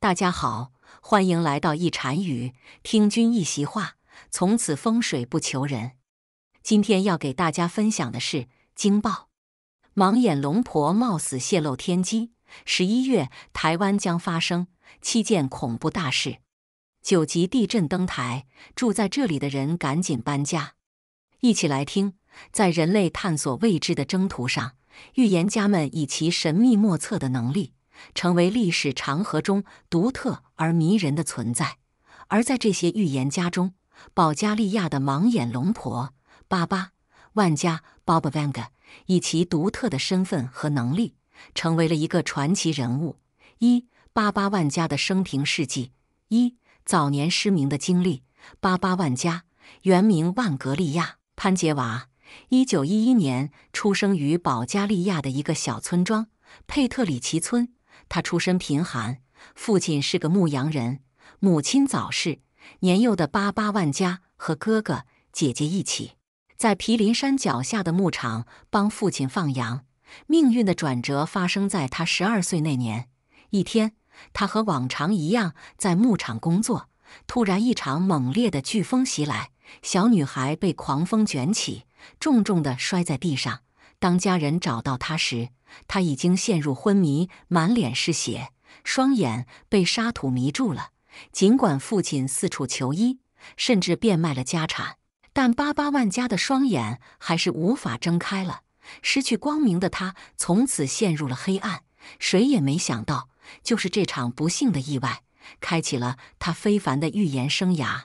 大家好，欢迎来到一禅语，听君一席话，从此风水不求人。今天要给大家分享的是惊爆：盲眼龙婆冒死泄露天机，十一月台湾将发生七件恐怖大事，九级地震登台，住在这里的人赶紧搬家。一起来听，在人类探索未知的征途上，预言家们以其神秘莫测的能力。成为历史长河中独特而迷人的存在。而在这些预言家中，保加利亚的盲眼龙婆巴巴万家 Bobvaenga 以其独特的身份和能力，成为了一个传奇人物。一巴巴万家的生平事迹：一早年失明的经历。巴巴万家原名万格利亚潘杰娃，一九一一年出生于保加利亚的一个小村庄佩特里奇村。他出身贫寒，父亲是个牧羊人，母亲早逝。年幼的巴巴万加和哥哥姐姐一起，在毗邻山脚下的牧场帮父亲放羊。命运的转折发生在他十二岁那年。一天，他和往常一样在牧场工作，突然一场猛烈的飓风袭来，小女孩被狂风卷起，重重地摔在地上。当家人找到她时，他已经陷入昏迷，满脸是血，双眼被沙土迷住了。尽管父亲四处求医，甚至变卖了家产，但巴巴万家的双眼还是无法睁开了。失去光明的他，从此陷入了黑暗。谁也没想到，就是这场不幸的意外，开启了他非凡的预言生涯。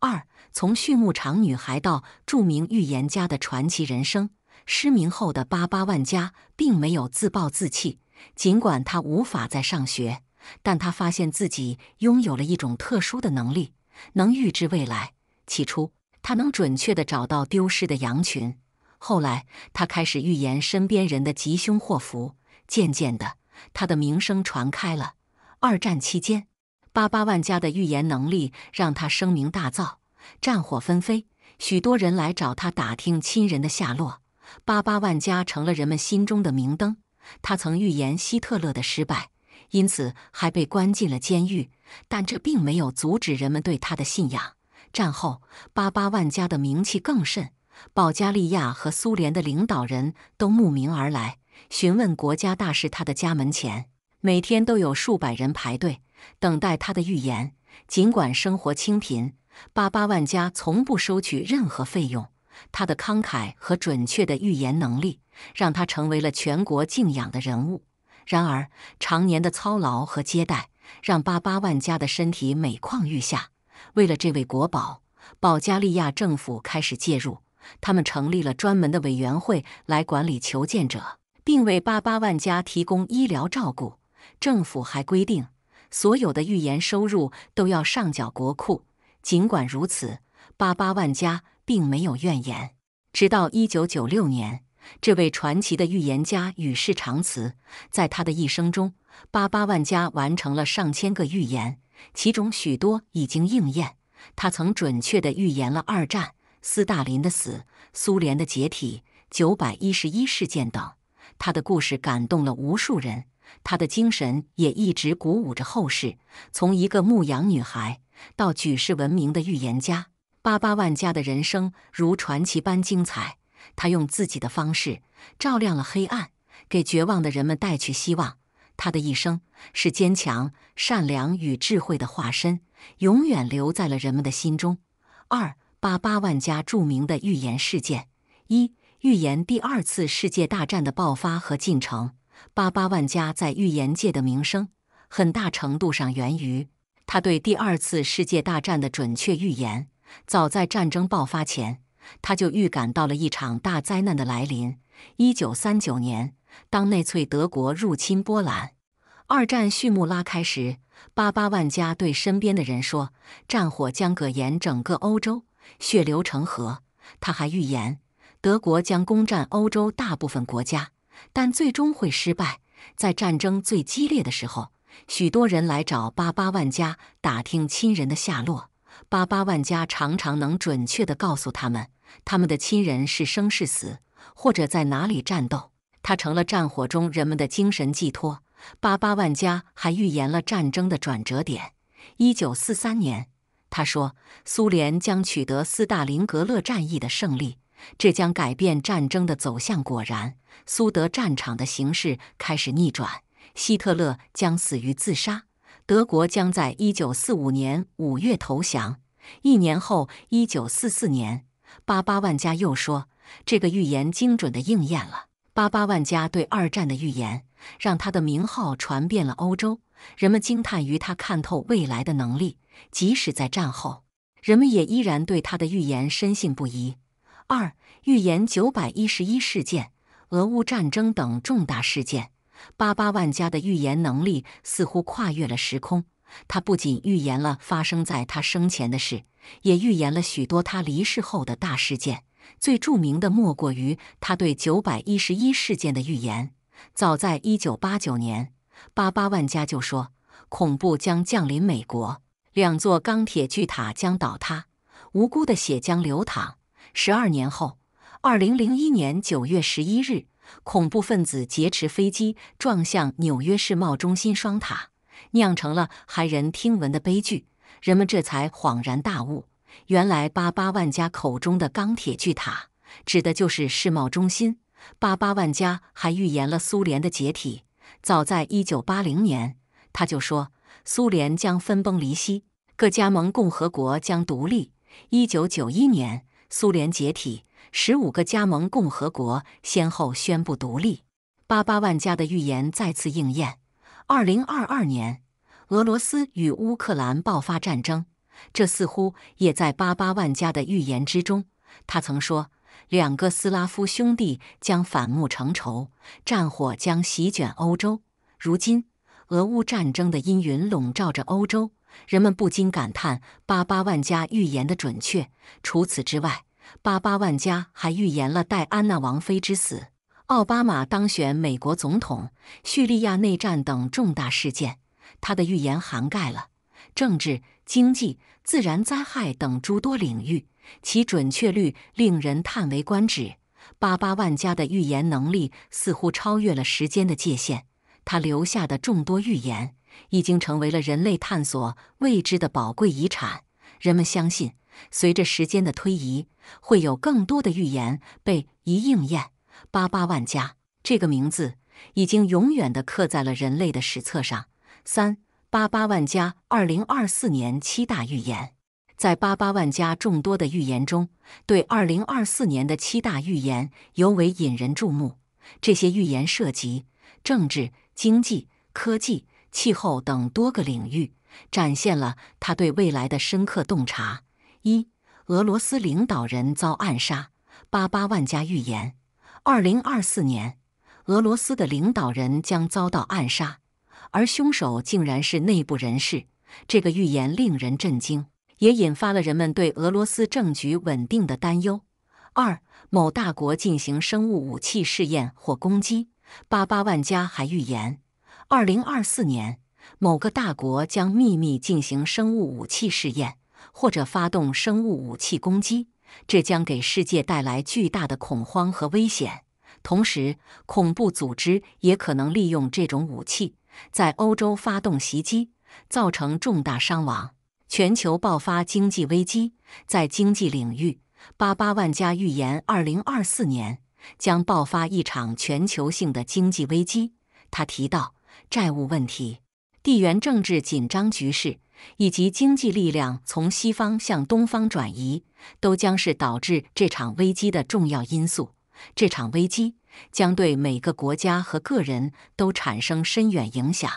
二，从畜牧场女孩到著名预言家的传奇人生。失明后的巴巴万家并没有自暴自弃，尽管他无法再上学，但他发现自己拥有了一种特殊的能力，能预知未来。起初，他能准确的找到丢失的羊群，后来他开始预言身边人的吉凶祸福。渐渐的，他的名声传开了。二战期间，巴巴万家的预言能力让他声名大噪。战火纷飞，许多人来找他打听亲人的下落。巴巴万家成了人们心中的明灯。他曾预言希特勒的失败，因此还被关进了监狱，但这并没有阻止人们对他的信仰。战后，巴巴万家的名气更甚，保加利亚和苏联的领导人都慕名而来，询问国家大事。他的家门前每天都有数百人排队等待他的预言。尽管生活清贫，巴巴万家从不收取任何费用。他的慷慨和准确的预言能力，让他成为了全国敬仰的人物。然而，常年的操劳和接待，让巴巴万家的身体每况愈下。为了这位国宝，保加利亚政府开始介入，他们成立了专门的委员会来管理求见者，并为巴巴万家提供医疗照顾。政府还规定，所有的预言收入都要上缴国库。尽管如此，巴巴万家。并没有怨言。直到一九九六年，这位传奇的预言家与世长辞。在他的一生中，巴巴万家完成了上千个预言，其中许多已经应验。他曾准确的预言了二战、斯大林的死、苏联的解体、九百一十一事件等。他的故事感动了无数人，他的精神也一直鼓舞着后世。从一个牧羊女孩到举世闻名的预言家。巴巴万家的人生如传奇般精彩，他用自己的方式照亮了黑暗，给绝望的人们带去希望。他的一生是坚强、善良与智慧的化身，永远留在了人们的心中。二、巴巴万家著名的预言事件：一、预言第二次世界大战的爆发和进程。巴巴万家在预言界的名声，很大程度上源于他对第二次世界大战的准确预言。早在战争爆发前，他就预感到了一场大灾难的来临。一九三九年，当纳粹德国入侵波兰，二战序幕拉开时，巴巴万家对身边的人说：“战火将葛延整个欧洲，血流成河。”他还预言，德国将攻占欧洲大部分国家，但最终会失败。在战争最激烈的时候，许多人来找巴巴万家打听亲人的下落。巴巴万家常常能准确地告诉他们，他们的亲人是生是死，或者在哪里战斗。他成了战火中人们的精神寄托。巴巴万家还预言了战争的转折点。一九四三年，他说苏联将取得斯大林格勒战役的胜利，这将改变战争的走向。果然，苏德战场的形势开始逆转，希特勒将死于自杀。德国将在一九四五年五月投降。一年后，一九四四年，巴巴万家又说，这个预言精准的应验了。巴巴万家对二战的预言，让他的名号传遍了欧洲，人们惊叹于他看透未来的能力。即使在战后，人们也依然对他的预言深信不疑。二、预言九百一十一事件、俄乌战争等重大事件。巴巴万家的预言能力似乎跨越了时空。他不仅预言了发生在他生前的事，也预言了许多他离世后的大事件。最著名的莫过于他对九百一十一事件的预言。早在一九八九年，巴巴万家就说：“恐怖将降临美国，两座钢铁巨塔将倒塌，无辜的血将流淌。”十二年后，二零零一年九月十一日。恐怖分子劫持飞机撞向纽约世贸中心双塔，酿成了骇人听闻的悲剧。人们这才恍然大悟，原来八八万家口中的钢铁巨塔，指的就是世贸中心。八八万家还预言了苏联的解体，早在一九八零年，他就说苏联将分崩离析，各加盟共和国将独立。一九九一年，苏联解体。十五个加盟共和国先后宣布独立，巴巴万家的预言再次应验。二零二二年，俄罗斯与乌克兰爆发战争，这似乎也在巴巴万家的预言之中。他曾说：“两个斯拉夫兄弟将反目成仇，战火将席卷欧洲。”如今，俄乌战争的阴云笼罩着欧洲，人们不禁感叹巴巴万家预言的准确。除此之外，巴巴万加还预言了戴安娜王妃之死、奥巴马当选美国总统、叙利亚内战等重大事件。他的预言涵盖了政治、经济、自然灾害等诸多领域，其准确率令人叹为观止。巴巴万加的预言能力似乎超越了时间的界限。他留下的众多预言已经成为了人类探索未知的宝贵遗产。人们相信。随着时间的推移，会有更多的预言被一应验。八八万家这个名字已经永远的刻在了人类的史册上。三八八万家，二零二四年七大预言，在八八万家众多的预言中，对二零二四年的七大预言尤为引人注目。这些预言涉及政治、经济、科技、气候等多个领域，展现了他对未来的深刻洞察。一俄罗斯领导人遭暗杀，八八万家预言：二零二四年俄罗斯的领导人将遭到暗杀，而凶手竟然是内部人士。这个预言令人震惊，也引发了人们对俄罗斯政局稳定的担忧。二某大国进行生物武器试验或攻击，八八万家还预言：二零二四年某个大国将秘密进行生物武器试验。或者发动生物武器攻击，这将给世界带来巨大的恐慌和危险。同时，恐怖组织也可能利用这种武器在欧洲发动袭击，造成重大伤亡，全球爆发经济危机。在经济领域，巴巴万家预言，二零二四年将爆发一场全球性的经济危机。他提到债务问题、地缘政治紧张局势。以及经济力量从西方向东方转移，都将是导致这场危机的重要因素。这场危机将对每个国家和个人都产生深远影响。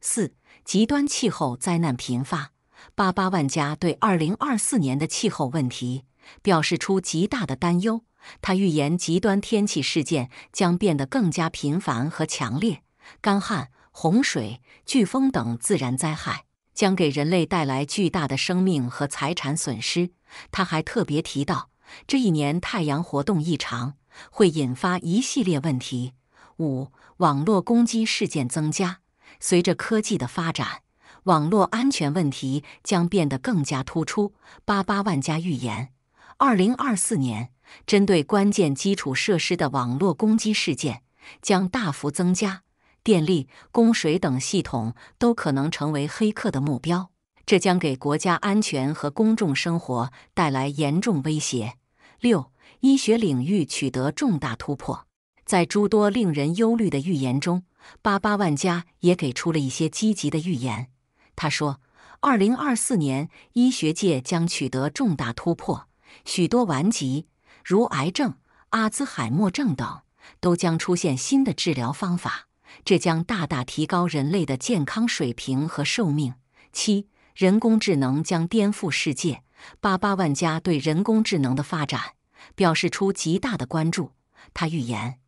四极端气候灾难频发，巴巴万家对2024年的气候问题表示出极大的担忧。他预言极端天气事件将变得更加频繁和强烈，干旱、洪水、飓风等自然灾害。将给人类带来巨大的生命和财产损失。他还特别提到，这一年太阳活动异常会引发一系列问题。五、网络攻击事件增加。随着科技的发展，网络安全问题将变得更加突出。八八万家预言：二零二四年，针对关键基础设施的网络攻击事件将大幅增加。电力、供水等系统都可能成为黑客的目标，这将给国家安全和公众生活带来严重威胁。六、医学领域取得重大突破。在诸多令人忧虑的预言中，巴巴万家也给出了一些积极的预言。他说，2024年医学界将取得重大突破，许多顽疾如癌症、阿兹海默症等都将出现新的治疗方法。这将大大提高人类的健康水平和寿命。七，人工智能将颠覆世界。巴巴万家对人工智能的发展表示出极大的关注。他预言，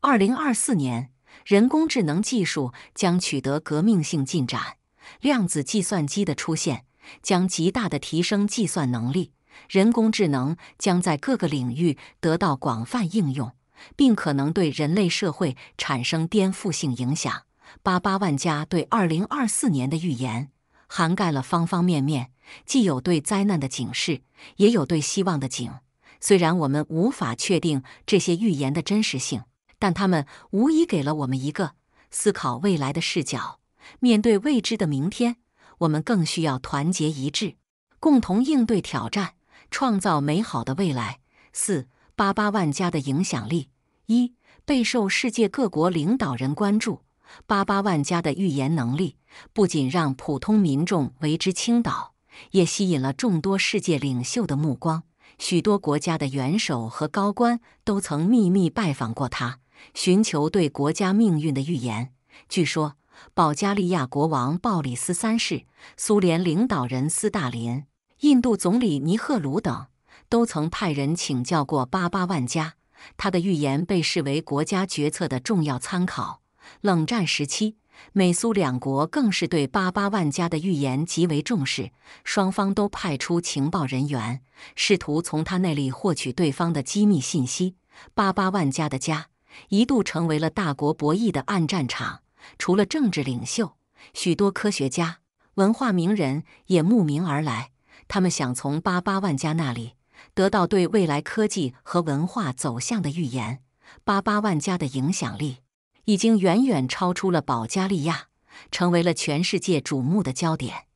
二零二四年人工智能技术将取得革命性进展。量子计算机的出现将极大的提升计算能力，人工智能将在各个领域得到广泛应用。并可能对人类社会产生颠覆性影响。八八万家对二零二四年的预言涵盖了方方面面，既有对灾难的警示，也有对希望的警。虽然我们无法确定这些预言的真实性，但他们无疑给了我们一个思考未来的视角。面对未知的明天，我们更需要团结一致，共同应对挑战，创造美好的未来。四八八万家的影响力。一备受世界各国领导人关注，巴巴万家的预言能力不仅让普通民众为之倾倒，也吸引了众多世界领袖的目光。许多国家的元首和高官都曾秘密拜访过他，寻求对国家命运的预言。据说，保加利亚国王鲍里斯三世、苏联领导人斯大林、印度总理尼赫鲁等，都曾派人请教过巴巴万家。他的预言被视为国家决策的重要参考。冷战时期，美苏两国更是对巴巴万家的预言极为重视，双方都派出情报人员，试图从他那里获取对方的机密信息。巴巴万家的家一度成为了大国博弈的暗战场。除了政治领袖，许多科学家、文化名人也慕名而来，他们想从巴巴万家那里。得到对未来科技和文化走向的预言，巴巴万家的影响力已经远远超出了保加利亚，成为了全世界瞩目的焦点。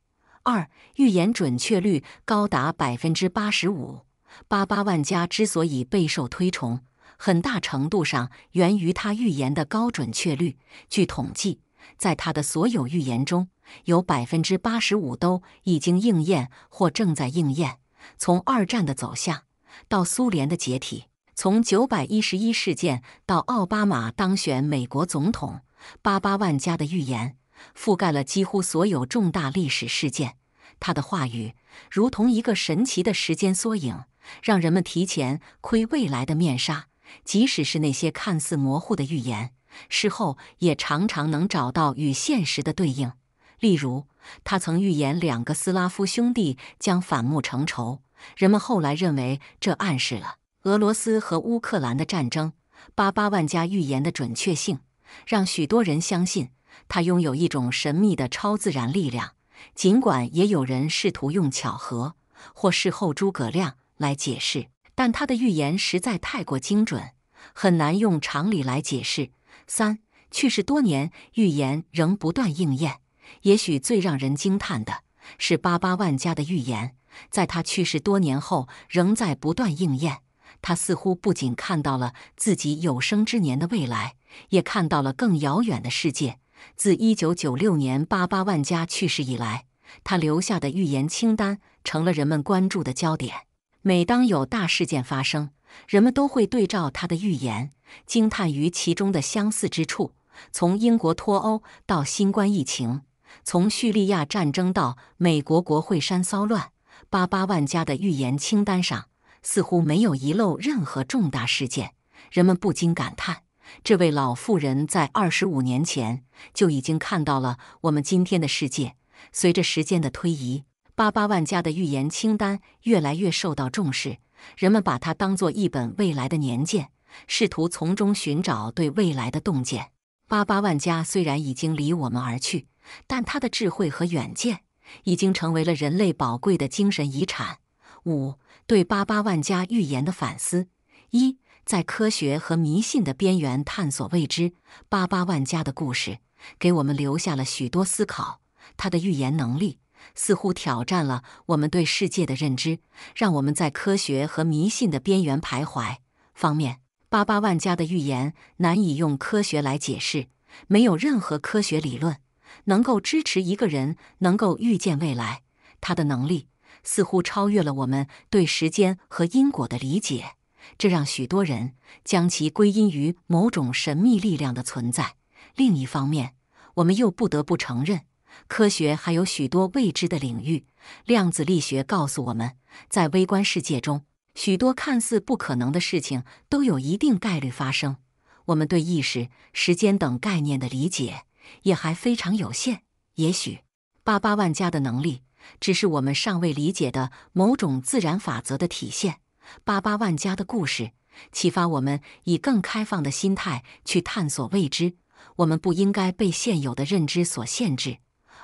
二，预言准确率高达百分之八十五。巴巴万家之所以备受推崇，很大程度上源于他预言的高准确率。据统计，在他的所有预言中，有百分之八十五都已经应验或正在应验。从二战的走向到苏联的解体，从九百一十一事件到奥巴马当选美国总统，八八万家的预言覆盖了几乎所有重大历史事件。他的话语如同一个神奇的时间缩影，让人们提前窥未来的面纱。即使是那些看似模糊的预言，事后也常常能找到与现实的对应。例如，他曾预言两个斯拉夫兄弟将反目成仇，人们后来认为这暗示了俄罗斯和乌克兰的战争。巴巴万家预言的准确性让许多人相信他拥有一种神秘的超自然力量，尽管也有人试图用巧合或事后诸葛亮来解释，但他的预言实在太过精准，很难用常理来解释。三去世多年，预言仍不断应验。也许最让人惊叹的是，巴巴万家的预言，在他去世多年后仍在不断应验。他似乎不仅看到了自己有生之年的未来，也看到了更遥远的世界。自1996年巴巴万家去世以来，他留下的预言清单成了人们关注的焦点。每当有大事件发生，人们都会对照他的预言，惊叹于其中的相似之处。从英国脱欧到新冠疫情。从叙利亚战争到美国国会山骚乱，巴巴万家的预言清单上似乎没有遗漏任何重大事件。人们不禁感叹，这位老妇人在二十五年前就已经看到了我们今天的世界。随着时间的推移，巴巴万家的预言清单越来越受到重视，人们把它当作一本未来的年鉴，试图从中寻找对未来的洞见。巴巴万家虽然已经离我们而去。但他的智慧和远见已经成为了人类宝贵的精神遗产。五、对巴巴万家预言的反思：一、在科学和迷信的边缘探索未知。巴巴万家的故事给我们留下了许多思考。他的预言能力似乎挑战了我们对世界的认知，让我们在科学和迷信的边缘徘徊。方面，巴巴万家的预言难以用科学来解释，没有任何科学理论。能够支持一个人能够预见未来，他的能力似乎超越了我们对时间和因果的理解，这让许多人将其归因于某种神秘力量的存在。另一方面，我们又不得不承认，科学还有许多未知的领域。量子力学告诉我们，在微观世界中，许多看似不可能的事情都有一定概率发生。我们对意识、时间等概念的理解。也还非常有限。也许，巴巴万家的能力只是我们尚未理解的某种自然法则的体现。巴巴万家的故事启发我们以更开放的心态去探索未知。我们不应该被现有的认知所限制，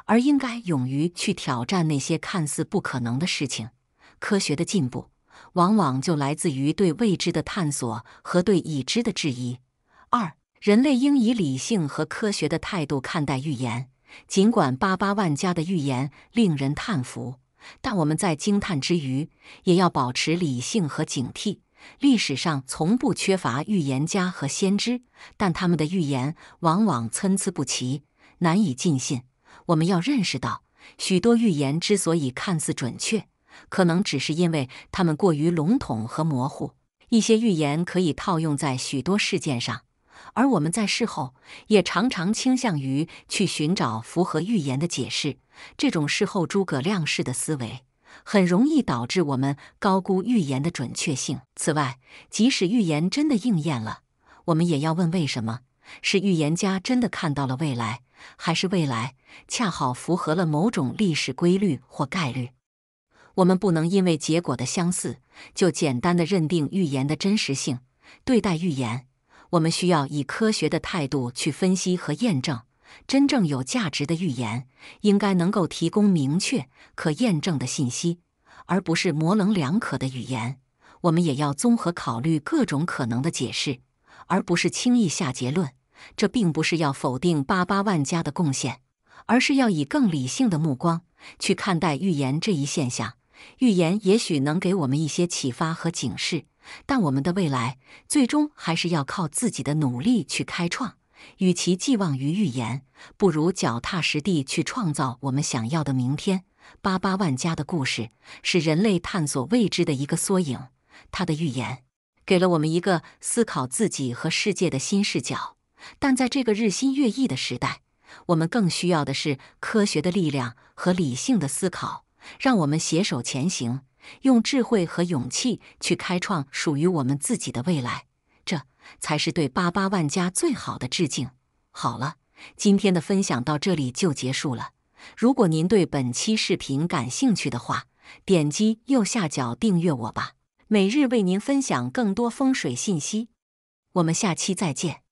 而应该勇于去挑战那些看似不可能的事情。科学的进步往往就来自于对未知的探索和对已知的质疑。人类应以理性和科学的态度看待预言。尽管巴巴万加的预言令人叹服，但我们在惊叹之余，也要保持理性和警惕。历史上从不缺乏预言家和先知，但他们的预言往往参差不齐，难以尽信。我们要认识到，许多预言之所以看似准确，可能只是因为他们过于笼统和模糊。一些预言可以套用在许多事件上。而我们在事后也常常倾向于去寻找符合预言的解释，这种事后诸葛亮式的思维很容易导致我们高估预言的准确性。此外，即使预言真的应验了，我们也要问为什么：是预言家真的看到了未来，还是未来恰好符合了某种历史规律或概率？我们不能因为结果的相似就简单的认定预言的真实性。对待预言。我们需要以科学的态度去分析和验证，真正有价值的预言应该能够提供明确、可验证的信息，而不是模棱两可的语言。我们也要综合考虑各种可能的解释，而不是轻易下结论。这并不是要否定八八万家的贡献，而是要以更理性的目光去看待预言这一现象。预言也许能给我们一些启发和警示。但我们的未来最终还是要靠自己的努力去开创。与其寄望于预言，不如脚踏实地去创造我们想要的明天。八八万家的故事是人类探索未知的一个缩影，他的预言给了我们一个思考自己和世界的新视角。但在这个日新月异的时代，我们更需要的是科学的力量和理性的思考，让我们携手前行。用智慧和勇气去开创属于我们自己的未来，这才是对八八万家最好的致敬。好了，今天的分享到这里就结束了。如果您对本期视频感兴趣的话，点击右下角订阅我吧，每日为您分享更多风水信息。我们下期再见。